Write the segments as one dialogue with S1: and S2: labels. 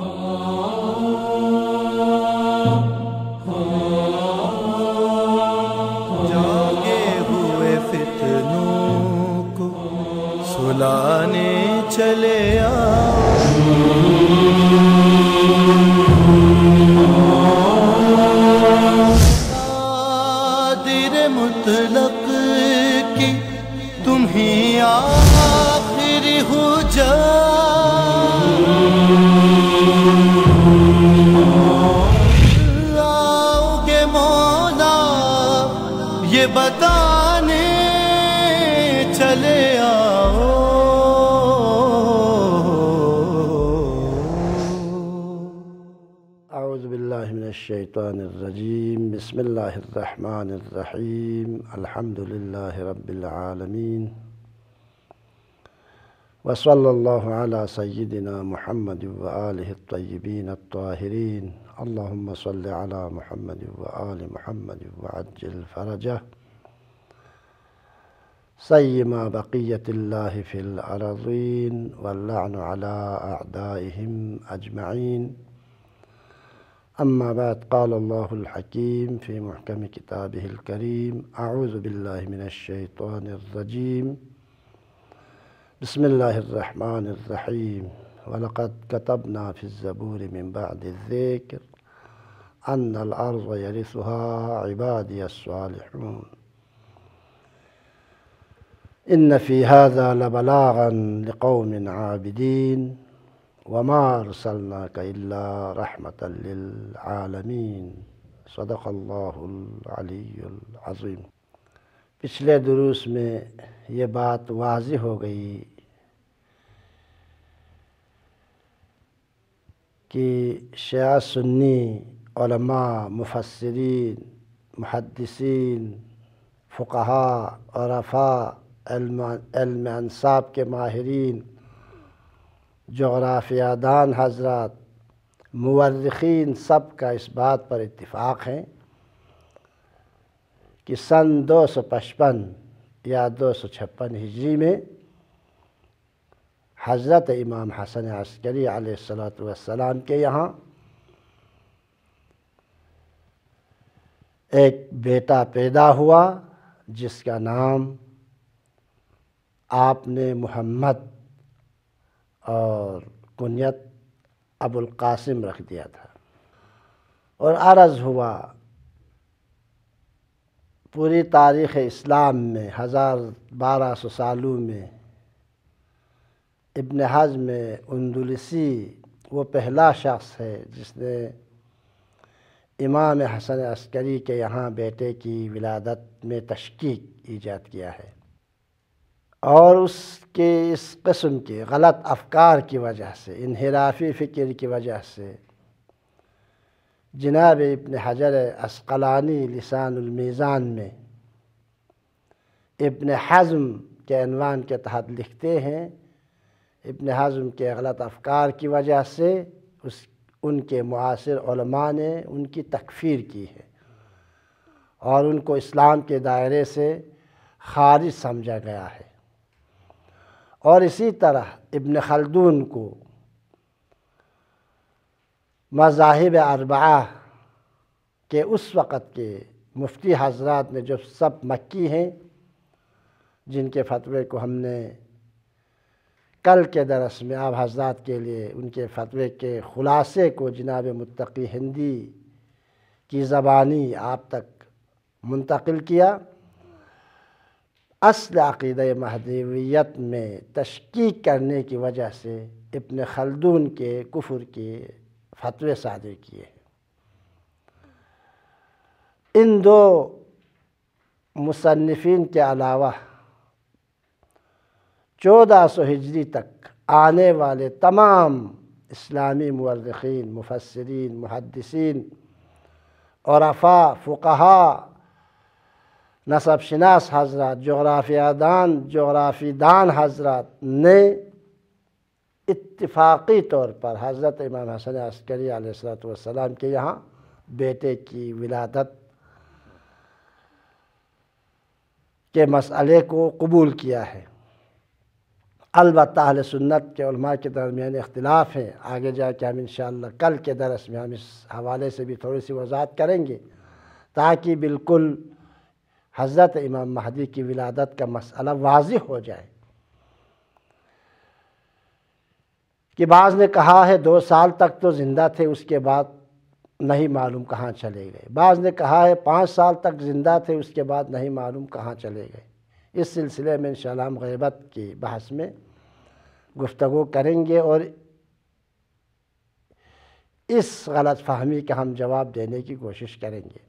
S1: Oh. الشيطان الرجيم بسم الله الرحمن الرحيم الحمد لله رب العالمين وصلى الله على سيدنا محمد وآله الطيبين الطاهرين اللهم صل على محمد وآل محمد وعجل فرجه سيما بقية الله في الأرضين واللعن على أعدائهم أجمعين أما بعد قال الله الحكيم في محكم كتابه الكريم أعوذ بالله من الشيطان الرجيم بسم الله الرحمن الرحيم ولقد كتبنا في الزبور من بعد الذكر أن الأرض يرثها عبادي الصالحون إن في هذا لبلاغا لقوم عابدين وما رسلناك إلا رحمة رحمت صدق اللّہ علی العظم پچھلے دروس میں یہ بات واضح ہو گئی کہ شیعہ سنی علماء مفسرین محدثین فقہا عرفا علم علم انصاب کے ماہرین جغرافیہ دان حضرات مورخین سب کا اس بات پر اتفاق ہیں کہ سن دو سو پچپن یا دو سو چھپن ہجری میں حضرت امام حسن عسکری علیہ السلاۃ والسلام کے یہاں ایک بیٹا پیدا ہوا جس کا نام آپ نے محمد اور کنیت ابو القاسم رکھ دیا تھا اور عرض ہوا پوری تاریخ اسلام میں ہزار بارہ سو سالوں میں ابن حج میں وہ پہلا شخص ہے جس نے امام حسن عسکری کے یہاں بیٹے کی ولادت میں تشکیق ایجاد کیا ہے اور اس کے اس قسم کے غلط افکار کی وجہ سے انحرافی فکر کی وجہ سے جناب ابن حجر اسقلانی لسان المیزان میں ابن حزم کے عنوان کے تحت لکھتے ہیں ابن حزم کے غلط افکار کی وجہ سے اس ان کے معاصر علماء نے ان کی تکفیر کی ہے اور ان کو اسلام کے دائرے سے خارج سمجھا گیا ہے اور اسی طرح ابن خلدون کو مذاہب اربعہ کے اس وقت کے مفتی حضرات میں جو سب مکی ہیں جن کے فتوے کو ہم نے کل کے درس میں آپ حضرات کے لیے ان کے فتوے کے خلاصے کو جناب متقی ہندی کی زبانی آپ تک منتقل کیا اصل عقیدہ مہدیویت میں تشکیق کرنے کی وجہ سے ابن خلدون کے کفر کے فتوے صادر کیے ہیں ان دو مصنفین کے علاوہ چودہ سو ہجری تک آنے والے تمام اسلامی مورخین مفسرین محدثین عرفاء فقہا نصب شناس حضرت جغرافیہ دان جغرافی دان حضرت نے اتفاقی طور پر حضرت امام حسن عسکری علیہ والسلام کے یہاں بیٹے کی ولادت کے مسئلے کو قبول کیا ہے البتہ اہل سنت کے علماء کے درمیان اختلاف ہیں آگے جا کے ہم انشاءاللہ کل کے درس میں ہم اس حوالے سے بھی تھوڑی سی وضاحت کریں گے تاکہ بالکل حضرت امام مہدی کی ولادت کا مسئلہ واضح ہو جائے کہ بعض نے کہا ہے دو سال تک تو زندہ تھے اس کے بعد نہیں معلوم کہاں چلے گئے بعض نے کہا ہے پانچ سال تک زندہ تھے اس کے بعد نہیں معلوم کہاں چلے گئے اس سلسلے میں انشاءاللہ ہم غیبت کی بحث میں گفتگو کریں گے اور اس غلط فہمی کا ہم جواب دینے کی کوشش کریں گے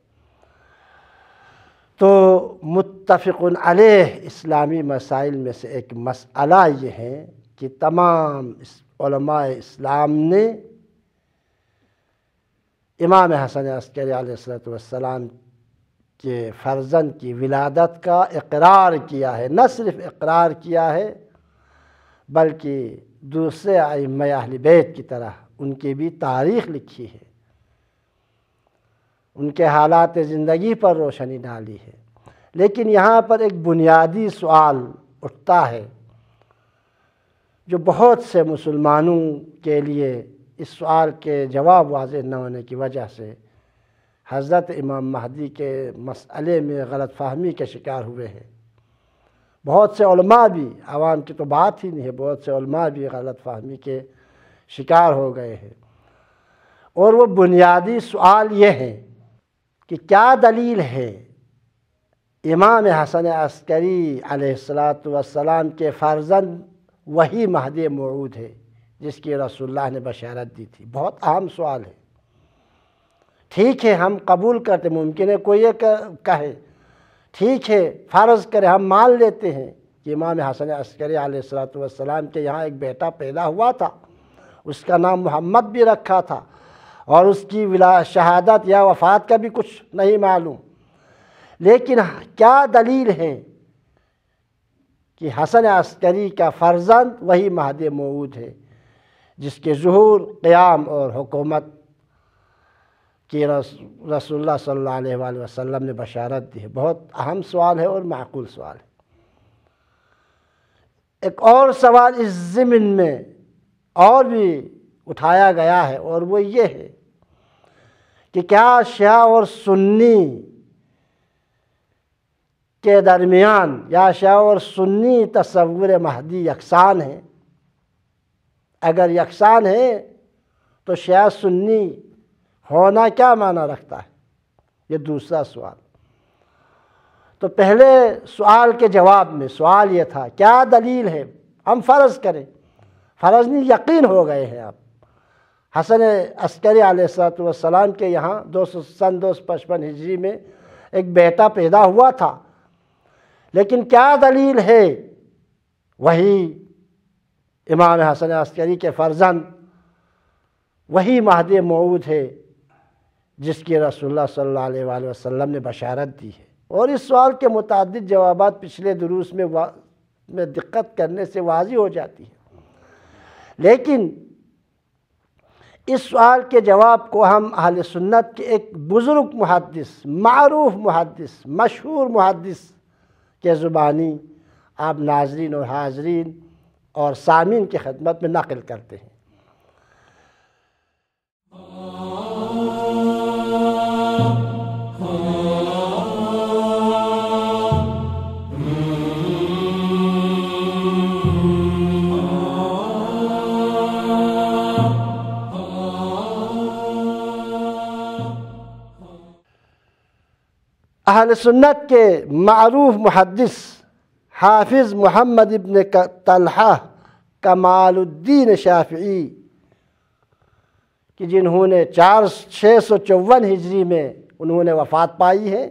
S1: تو متفق علیہ اسلامی مسائل میں سے ایک مسئلہ یہ ہے کہ تمام علماء اسلام نے امام حسن عسکری علیہ السلام کے فرزن کی ولادت کا اقرار کیا ہے نہ صرف اقرار کیا ہے بلکہ دوسرے اہل بیت کی طرح ان کی بھی تاریخ لکھی ہے ان کے حالات زندگی پر روشنی ڈالی ہے لیکن یہاں پر ایک بنیادی سوال اٹھتا ہے جو بہت سے مسلمانوں کے لیے اس سوال کے جواب واضح نہ ہونے کی وجہ سے حضرت امام مہدی کے مسئلے میں غلط فہمی کے شکار ہوئے ہیں بہت سے علماء بھی عوام کی تو بات ہی نہیں ہے بہت سے علماء بھی غلط فہمی کے شکار ہو گئے ہیں اور وہ بنیادی سوال یہ ہیں کہ کیا دلیل ہے امام حسن عسکری علیہ السلاۃ والسلام کے فرزند وہی مہد معود ہے جس کی رسول اللہ نے بشارت دی تھی بہت اہم سوال ہے ٹھیک ہے ہم قبول کرتے ممکن ہے کوئی یہ کہے ٹھیک ہے فرض کرے ہم مان لیتے ہیں کہ امام حسن عسکری علیہ السلام کے یہاں ایک بیٹا پیدا ہوا تھا اس کا نام محمد بھی رکھا تھا اور اس کی ولا شہادت یا وفات کا بھی کچھ نہیں معلوم لیکن کیا دلیل ہیں کہ حسن عسکری کا فرزند وہی مہد موعود ہے جس کے ظہور قیام اور حکومت کی رسول اللہ صلی اللہ علیہ وآلہ وسلم نے بشارت دی ہے بہت اہم سوال ہے اور معقول سوال ہے ایک اور سوال اس ضمن میں اور بھی اٹھایا گیا ہے اور وہ یہ ہے کہ کیا شیعہ اور سنی کے درمیان یا شیعہ اور سنی تصور مہدی یکسان ہے اگر یکساں ہے تو شیعہ سنی ہونا کیا معنی رکھتا ہے یہ دوسرا سوال تو پہلے سوال کے جواب میں سوال یہ تھا کیا دلیل ہے ہم فرض کریں فرض نہیں یقین ہو گئے ہیں آپ حسن عسکری علیہ السلام والسلام کے یہاں دو سو سن دو سو پچپن ہجری میں ایک بیٹا پیدا ہوا تھا لیکن کیا دلیل ہے وہی امام حسن عسکری کے فرزند وہی مہد معود ہے جس کی رسول اللہ صلی اللہ علیہ وآلہ وسلم نے بشارت دی ہے اور اس سوال کے متعدد جوابات پچھلے دروس میں دقت کرنے سے واضح ہو جاتی ہے لیکن اس سوال کے جواب کو ہم اہل سنت کے ایک بزرگ محدث معروف محدث مشہور محدث کے زبانی آپ ناظرین اور حاضرین اور سامعین کی خدمت میں نقل کرتے ہیں اہل سنت کے معروف محدث حافظ محمد ابن طلحہ کمال الدین شافعی کہ جنہوں نے چار چھ سو چون ہجری میں انہوں نے وفات پائی ہے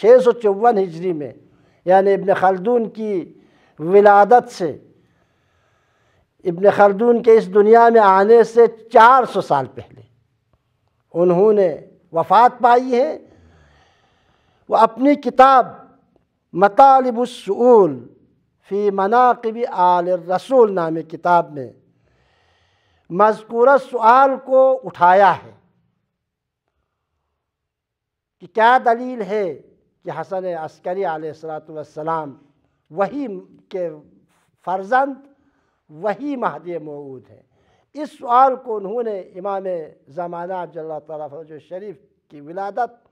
S1: چھ سو چون ہجری میں یعنی ابن خلدون کی ولادت سے ابن خلدون کے اس دنیا میں آنے سے چار سو سال پہلے انہوں نے وفات پائی ہے وہ اپنی کتاب مطالب السعول فی مناقب آل رسول نامی کتاب میں مذکورہ سوال کو اٹھایا ہے کہ کیا دلیل ہے کہ حسن عسکری علیہ السلام وہی کے فرزند وہی مہدی موعود ہے اس سوال کو انہوں نے امام زمانہ آپ جو اللہ شریف کی ولادت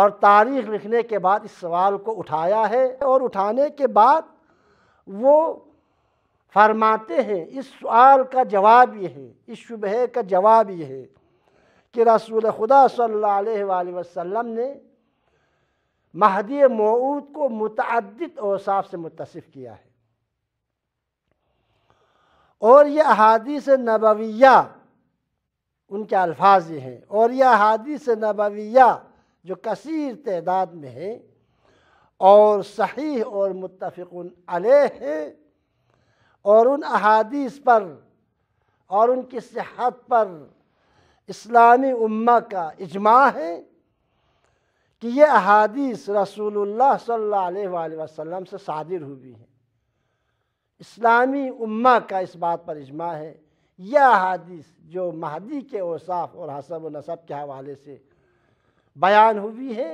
S1: اور تاریخ لکھنے کے بعد اس سوال کو اٹھایا ہے اور اٹھانے کے بعد وہ فرماتے ہیں اس سوال کا جواب یہ ہے اس شبہ کا جواب یہ ہے کہ رسول خدا صلی اللہ علیہ وآلہ وسلم نے مہدی معود کو متعدد اوصاف سے متصف کیا ہے اور یہ احادیث نبویہ ان کے الفاظ یہ ہیں اور یہ احادیث نبویہ جو کثیر تعداد میں ہے اور صحیح اور متفق علیہ اور ان احادیث پر اور ان کی صحت پر اسلامی امہ کا اجماع ہے کہ یہ احادیث رسول اللہ صلی اللہ علیہ وآلہ وسلم سے صادر ہوئی ہیں اسلامی امہ کا اس بات پر اجماع ہے یہ احادیث جو مہدی کے اوصاف اور حسب و نصب کے حوالے سے بیان ہوئی ہے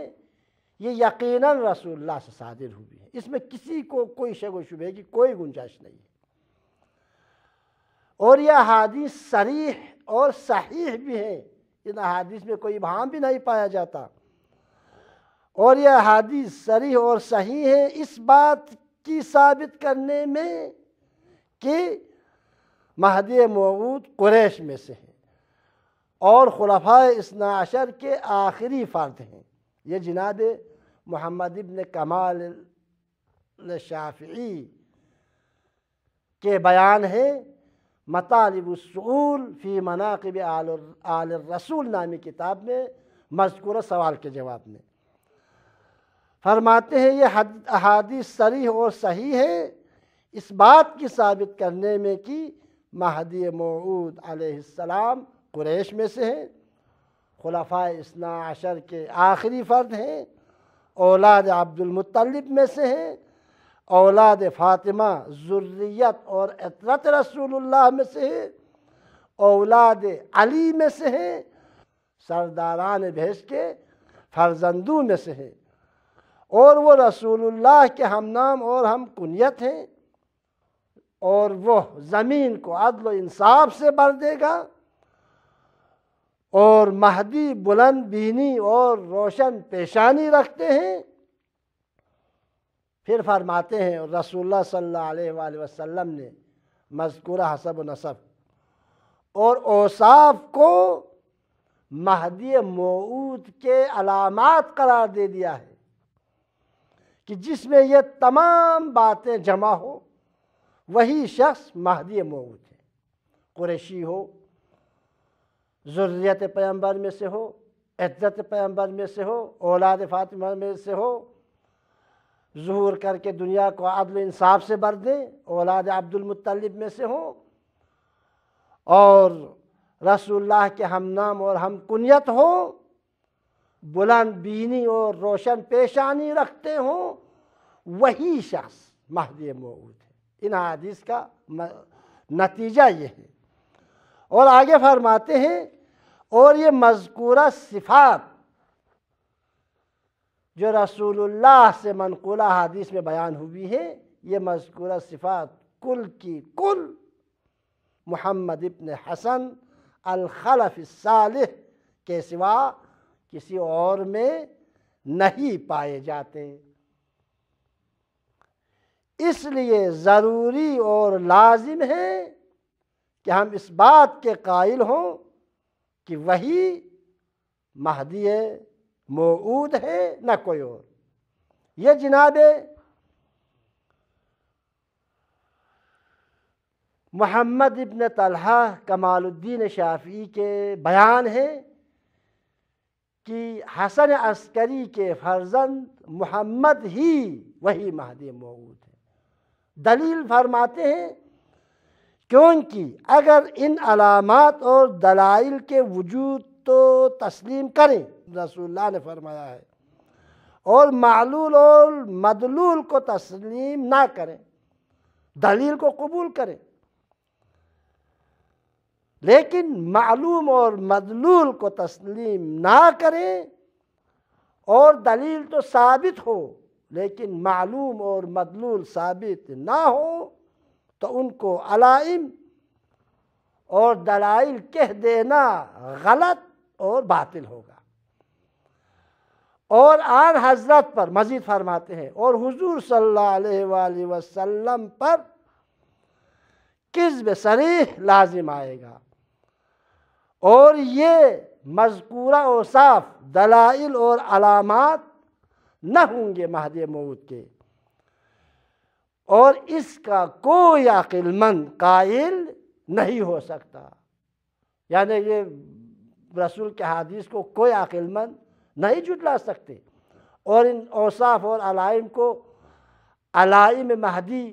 S1: یہ یقیناً رسول اللہ سے صادر ہوئی ہے اس میں کسی کو کوئی شک و شبہ کی کوئی گنجائش نہیں ہے اور یہ حادث صریح اور صحیح بھی ہیں ان حادث میں کوئی بھام بھی نہیں پایا جاتا اور یہ حادث صریح اور صحیح ہیں اس بات کی ثابت کرنے میں کہ مہدی موعود قریش میں سے ہیں اور اسنا اسناعشر کے آخری فرد ہیں یہ جناب محمد ابن کمال شافعی کے بیان ہیں مطالب السعول فی مناقب آل الرسول نامی کتاب میں مذکورہ سوال کے جواب میں فرماتے ہیں یہ احادیث صریح اور صحیح ہے اس بات کی ثابت کرنے میں کہ مہدی معود علیہ السلام قریش میں سے ہیں اسنا عشر کے آخری فرد ہیں اولاد عبد المطلب میں سے ہیں اولاد فاطمہ ذریت اور عطرت رسول اللہ میں سے ہیں اولاد علی میں سے ہیں سرداران بھیج کے فرزندوں میں سے ہیں اور وہ رسول اللہ کے ہم نام اور ہم کنیت ہیں اور وہ زمین کو عدل و انصاف سے بر دے گا اور مہدی بلند بینی اور روشن پیشانی رکھتے ہیں پھر فرماتے ہیں رسول اللہ صلی اللہ علیہ وآلہ وسلم نے مذکورہ حسب و نصب اور اوصاف کو مہدی معود کے علامات قرار دے دیا ہے کہ جس میں یہ تمام باتیں جمع ہو وہی شخص مہدی معود ہے قریشی ہو ضروریت پیامبر میں سے ہو عزت پیامبر میں سے ہو اولاد فاطمہ میں سے ہو ظہور کر کے دنیا کو عدل انصاف سے بر دیں اولاد عبد المطلب میں سے ہوں اور رسول اللہ کے ہم نام اور ہم کنیت ہوں بلند بینی اور روشن پیشانی رکھتے ہوں وہی شخص مہدی موعود ہے ان حدیث کا نتیجہ یہ ہے اور آگے فرماتے ہیں اور یہ مذکورہ صفات جو رسول اللہ سے منقولہ حدیث میں بیان ہوئی ہے یہ مذکورہ صفات کل کی کل محمد ابن حسن الخلف الصالح کے سوا کسی اور میں نہیں پائے جاتے اس لیے ضروری اور لازم ہے کہ ہم اس بات کے قائل ہوں کہ وہی مہدی موعود ہے نہ کوئی اور یہ جناب محمد ابن طلحہ کمال الدین شافی کے بیان ہے کہ حسن عسکری کے فرزند محمد ہی وہی مہدی موعود ہے دلیل فرماتے ہیں کیونکہ اگر ان علامات اور دلائل کے وجود تو تسلیم کریں رسول اللہ نے فرمایا ہے اور معلول اور مدلول کو تسلیم نہ کریں دلیل کو قبول کریں لیکن معلوم اور مدلول کو تسلیم نہ کریں اور دلیل تو ثابت ہو لیکن معلوم اور مدلول ثابت نہ ہو تو ان کو علائم اور دلائل کہہ دینا غلط اور باطل ہوگا اور آن حضرت پر مزید فرماتے ہیں اور حضور صلی اللہ علیہ وآلہ وسلم پر کسم سریح لازم آئے گا اور یہ مذکورہ اوصاف دلائل اور علامات نہ ہوں گے مہد موت کے اور اس کا کوئی عقل مند قائل نہیں ہو سکتا یعنی یہ رسول کے حادیث کو کوئی عقل مند نہیں جٹلا سکتے اور ان اوصاف اور علائم کو علائم مہدی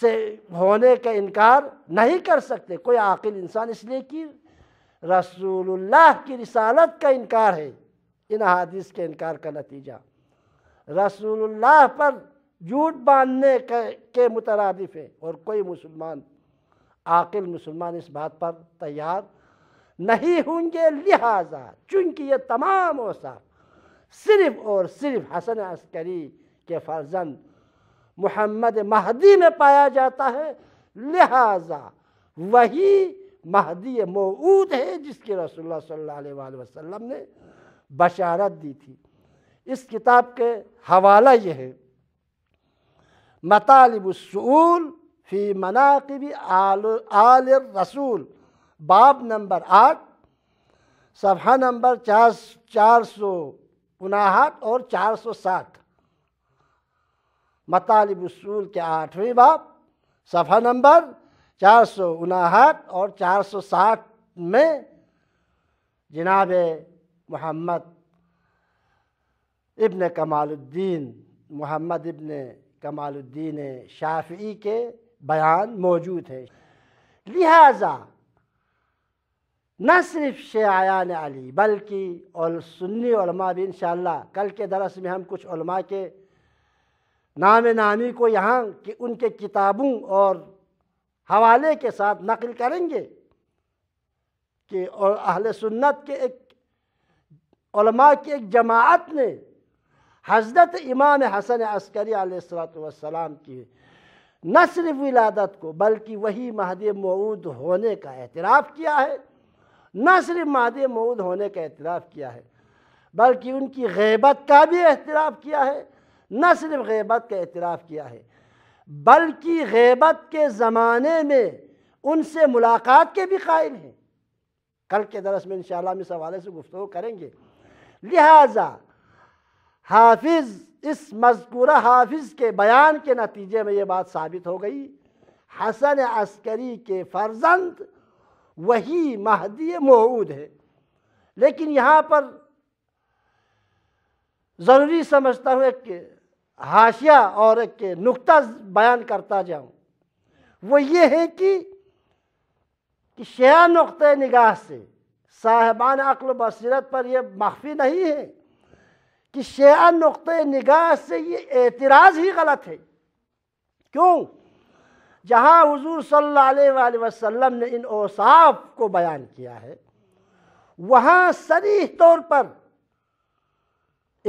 S1: سے ہونے کا انکار نہیں کر سکتے کوئی عاقل انسان اس لیے کہ رسول اللہ کی رسالت کا انکار ہے ان حادث کے انکار کا نتیجہ رسول اللہ پر جھوٹ باندھنے کے مترادف ہیں اور کوئی مسلمان عاقل مسلمان اس بات پر تیار نہیں ہوں گے لہٰذا چونکہ یہ تمام اوسا صرف اور صرف حسن عسکری کے فرزند محمد مہدی میں پایا جاتا ہے لہٰذا وہی مہدی موعود ہے جس کی رسول اللہ صلی اللہ علیہ وآلہ وسلم نے بشارت دی تھی اس کتاب کے حوالہ یہ ہے مطالب السعول فی مناقب آل رسول باب نمبر آٹھ صفحہ نمبر چار چار سو انہاٹھ اور چار سو ساٹھ مطالب اصول کے آٹھویں باب صفحہ نمبر چار سو اناہٹ اور چار سو ساٹھ میں جناب محمد ابن کمال الدین محمد ابن کمال الدین شافعی کے بیان موجود ہیں لہذا نہ صرف شیعان علی بلکہ سنی علماء بھی انشاءاللہ کل کے درس میں ہم کچھ علماء کے نام نامی کو یہاں کہ ان کے کتابوں اور حوالے کے ساتھ نقل کریں گے کہ اہل سنت کے ایک علماء کی ایک جماعت نے حضرت امام حسن عسکری علیہ والسلام کی نہ صرف ولادت کو بلکہ وہی مہد موعود ہونے کا اعتراف کیا ہے نہ صرف مہد معود ہونے کا اعتراف کیا ہے بلکہ ان کی غیبت کا بھی اعتراف کیا ہے نہ صرف غیبت کا اعتراف کیا ہے بلکہ غیبت کے زمانے میں ان سے ملاقات کے بھی قائل ہیں کل کے درس میں انشاءاللہ ہم اس حوالے سے گفتگو کریں گے لہٰذا حافظ اس مذکورہ حافظ کے بیان کے نتیجے میں یہ بات ثابت ہو گئی حسن عسکری کے فرزند وہی مہدی معود ہے لیکن یہاں پر ضروری سمجھتا ہوں ایک حاشیہ اور ایک نقطہ بیان کرتا جاؤں وہ یہ ہے کہ شیعہ نقطۂ نگاہ سے صاحبان عقل و بصیرت پر یہ مخفی نہیں ہے کہ شیعہ نقطۂ نگاہ سے یہ اعتراض ہی غلط ہے کیوں جہاں حضور صلی اللہ علیہ وآلہ وسلم نے ان اوصاف کو بیان کیا ہے وہاں صریح طور پر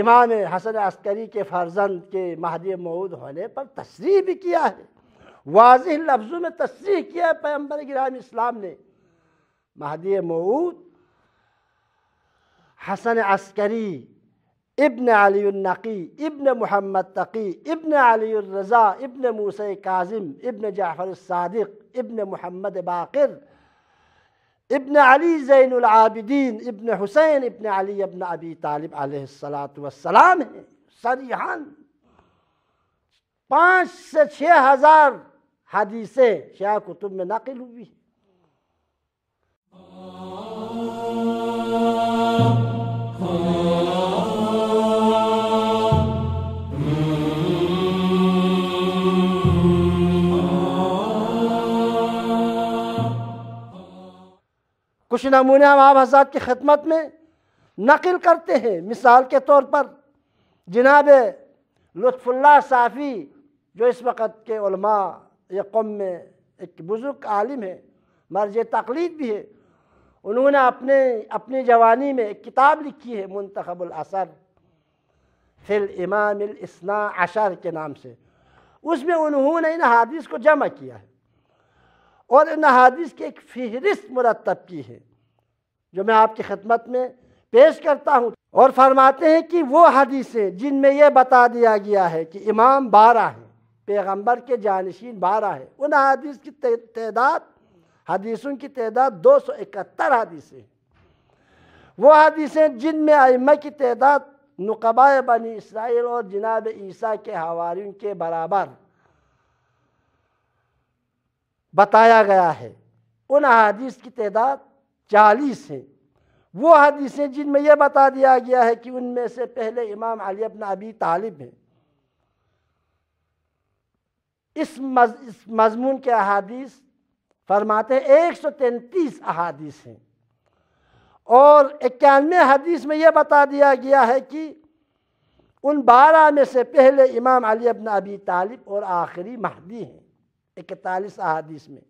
S1: امام حسن عسکری کے فرزند کے مہدی مہود ہونے پر تصریح بھی کیا ہے واضح لفظوں میں تصریح کیا ہے پیمبر گرام اسلام نے مہدی مہود حسن عسکری ابن علي النقي ابن محمد تقي ابن علي الرضا ابن موسى كاظم ابن جعفر الصادق ابن محمد باقر ابن علي زين العابدين ابن حسين ابن علي ابن أبي طالب عليه الصلاة والسلام صريحا 5 पाँच से छः हजार हदीसें शाह कुतुब में ہم آپ حضرات کی خدمت میں نقل کرتے ہیں مثال کے طور پر جناب لطف اللہ صافی جو اس وقت کے علماء یا قوم میں ایک بزرگ عالم ہے مرج تقلید بھی ہے انہوں نے اپنے اپنی جوانی میں ایک کتاب لکھی ہے منتخب الاثر فل امام الاسنا عشر کے نام سے اس میں انہوں نے ان حادث کو جمع کیا ہے اور ان حادث کی ایک فہرست مرتب کی ہے جو میں آپ کی خدمت میں پیش کرتا ہوں اور فرماتے ہیں کہ وہ حدیثیں جن میں یہ بتا دیا گیا ہے کہ امام بارہ ہیں پیغمبر کے جانشین بارہ ہیں ان حدیث کی تعداد حدیثوں کی تعداد دو سو اکہتر حدیثیں وہ حدیثیں جن میں ائمہ کی تعداد نقبہ بنی اسرائیل اور جناب عیسیٰ کے حواریوں کے برابر بتایا گیا ہے ان حدیث کی تعداد چالیس ہیں وہ حدیثیں جن میں یہ بتا دیا گیا ہے کہ ان میں سے پہلے امام علی ابن ابی طالب ہیں اس مضمون کے احادیث فرماتے ہیں ایک سو تینتیس احادیث ہیں اور اکیانوے حدیث میں یہ بتا دیا گیا ہے کہ ان بارہ میں سے پہلے امام علی ابن ابی طالب اور آخری مہدی ہیں اکتالیس احادیث میں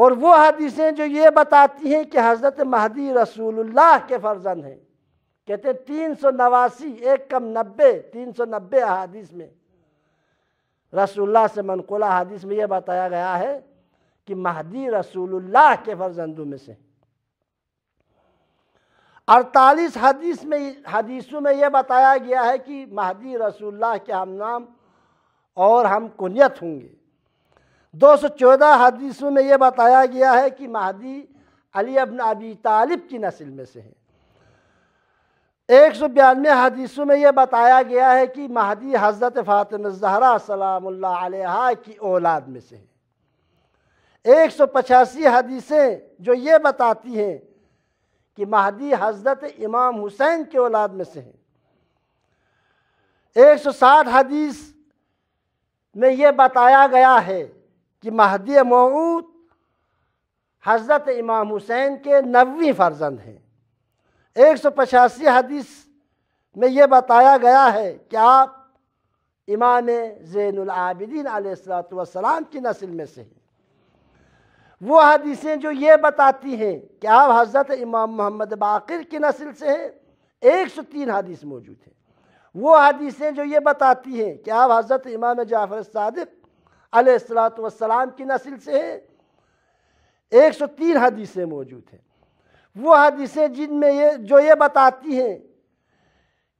S1: اور وہ حدیثیں جو یہ بتاتی ہیں کہ حضرت مہدی رسول اللہ کے فرزند ہیں کہتے ہیں تین سو نواسی ایک کم نبے تین سو نبے حدیث میں رسول اللہ سے منقولہ حدیث میں یہ بتایا گیا ہے کہ مہدی رسول اللہ کے فرزندوں میں سے اڑتالیس حدیث میں حدیثوں میں یہ بتایا گیا ہے کہ مہدی رسول اللہ کے ہم نام اور ہم کنیت ہوں گے دو سو چودہ حدیثوں میں یہ بتایا گیا ہے کہ مہدی علی ابن ابی طالب کی نسل میں سے ہیں ایک سو بیانوے حدیثوں میں یہ بتایا گیا ہے کہ مہدی حضرت فاطم زہرا سلام اللہ علیہ کی اولاد میں سے ہیں ایک سو پچاسی حدیثیں جو یہ بتاتی ہیں کہ مہدی حضرت امام حسین کی اولاد میں سے ہیں ایک سو ساٹھ حدیث میں یہ بتایا گیا ہے کہ مہدی معود حضرت امام حسین کے نوی فرزند ہیں ایک سو پچاسی حدیث میں یہ بتایا گیا ہے کہ آپ امام زین العابدین علیہ السلام والسلام کی نسل میں سے ہیں وہ حدیثیں جو یہ بتاتی ہیں کہ آپ حضرت امام محمد باقر کی نسل سے ہیں ایک سو تین حدیث موجود ہیں وہ حدیثیں جو یہ بتاتی ہیں کہ آپ حضرت امام جعفر صادق علیہ السلام کی نسل سے ایک سو تین حدیثیں موجود ہیں وہ حدیثیں جن میں یہ جو یہ بتاتی ہیں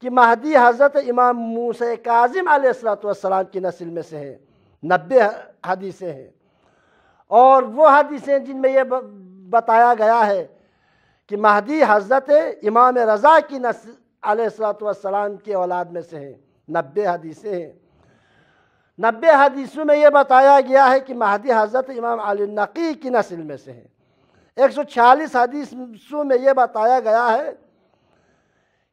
S1: کہ مہدی حضرت امام موسیٰ کاظم علیہ السلام والسلام کی نسل میں سے ہیں نبے حدیثیں ہیں اور وہ حدیثیں جن میں یہ بتایا گیا ہے کہ مہدی حضرت امام رضا کی نسل علیہ السلام کی اولاد میں سے ہیں نبے حدیثیں ہیں نبے حدیثوں میں یہ بتایا گیا ہے کہ مہدی حضرت امام علی نقی کی نسل میں سے ہیں ایک سو چھالیس حدیثوں میں یہ بتایا گیا ہے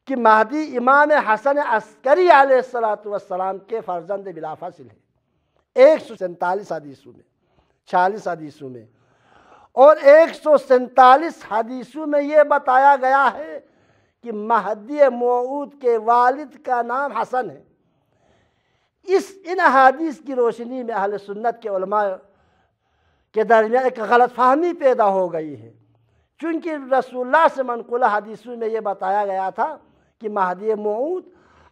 S1: کہ مہدی امام حسن عسکری علیہ السلاۃ والسلام کے فرزند بلا فاصل ہیں ایک سو سینتالیس حدیثوں میں چھالیس حدیثوں میں اور ایک سو سینتالیس حدیثوں میں یہ بتایا گیا ہے کہ مہدی معود کے والد کا نام حسن ہے اس ان احادیث کی روشنی میں اہل سنت کے علماء کے درمیان ایک غلط فہمی پیدا ہو گئی ہے چونکہ رسول اللہ سے منقولہ حدیثوں میں یہ بتایا گیا تھا کہ مہدی معود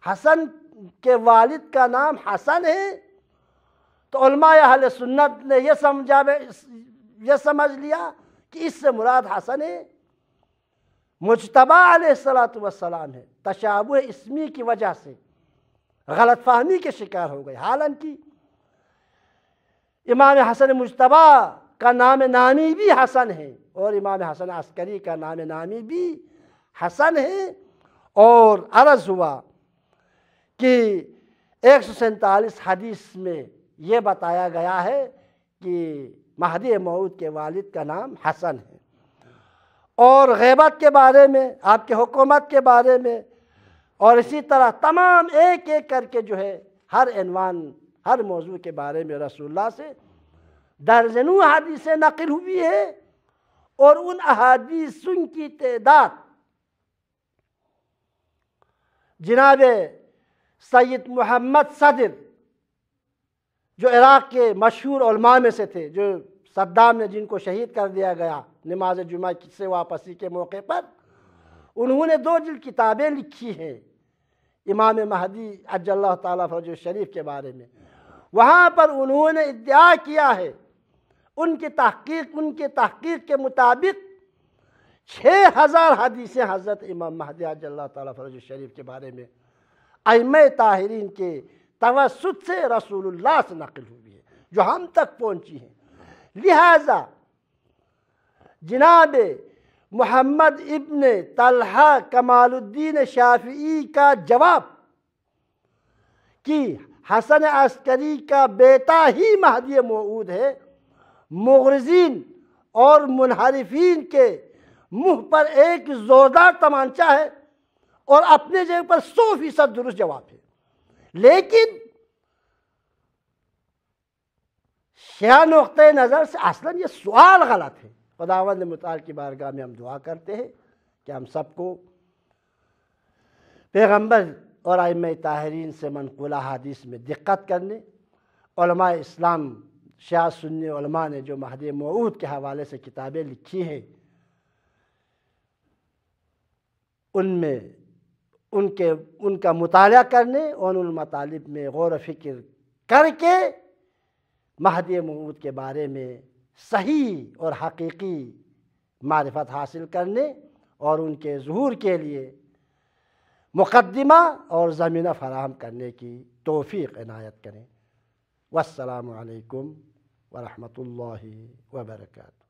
S1: حسن کے والد کا نام حسن ہے تو علماء اہل سنت نے یہ سمجھا یہ سمجھ لیا کہ اس سے مراد حسن ہے مجتبہ علیہ السلام والسلام ہے تشابہ اسمی کی وجہ سے غلط فہمی کے شکار ہو گئے حالانکہ امام حسن مشتبہ کا نام نامی بھی حسن ہے اور امام حسن عسکری کا نام نامی بھی حسن ہے اور عرض ہوا کہ ایک سو سینتالیس حدیث میں یہ بتایا گیا ہے کہ مہدی معود کے والد کا نام حسن ہے اور غیبت کے بارے میں آپ کے حکومت کے بارے میں اور اسی طرح تمام ایک ایک کر کے جو ہے ہر عنوان ہر موضوع کے بارے میں رسول اللہ سے درجنوں و حادیثیں نقل ہوئی ہے اور ان احادیثوں کی تعداد جناب سید محمد صدر جو عراق کے مشہور علماء میں سے تھے جو صدام نے جن کو شہید کر دیا گیا نماز جمعہ سے واپسی کے موقع پر انہوں نے دو جل کتابیں لکھی ہیں امام مہدی عجل اللہ تعالیٰ فرج الشریف کے بارے میں وہاں پر انہوں نے ادعا کیا ہے ان کی تحقیق ان کے تحقیق کے مطابق چھ ہزار حدیثیں حضرت امام مہدی اللہ تعالیٰ فرج الشریف کے بارے میں اعمِ تاہرین کے توسط سے رسول اللہ سے نقل ہوئی ہے جو ہم تک پہنچی ہیں لہٰذا جناب محمد ابن طلحہ کمال الدین شافعی کا جواب کہ حسن عسکری کا بیتا ہی مہدی موعود ہے مغرزین اور منحرفین کے منہ پر ایک زوردار تمانچہ ہے اور اپنے جگہ پر سو فیصد درست جواب ہے لیکن شیعہ نقطہ نظر سے اصلاً یہ سوال غلط ہے خداوند مطالع کی بارگاہ میں ہم دعا کرتے ہیں کہ ہم سب کو پیغمبر اور آئمہ تاہرین سے منقولہ حدیث میں دقت کرنے علماء اسلام شاہ سنی علماء نے جو مہد معود کے حوالے سے کتابیں لکھی ہیں ان میں ان کے ان کا مطالعہ کرنے اور ان المطالب میں غور و فکر کر کے مہد معود کے بارے میں صحیح اور حقیقی معرفت حاصل کرنے اور ان کے ظہور کے لیے مقدمہ اور زمینہ فراہم کرنے کی توفیق عنایت کریں والسلام علیکم ورحمۃ اللہ وبرکاتہ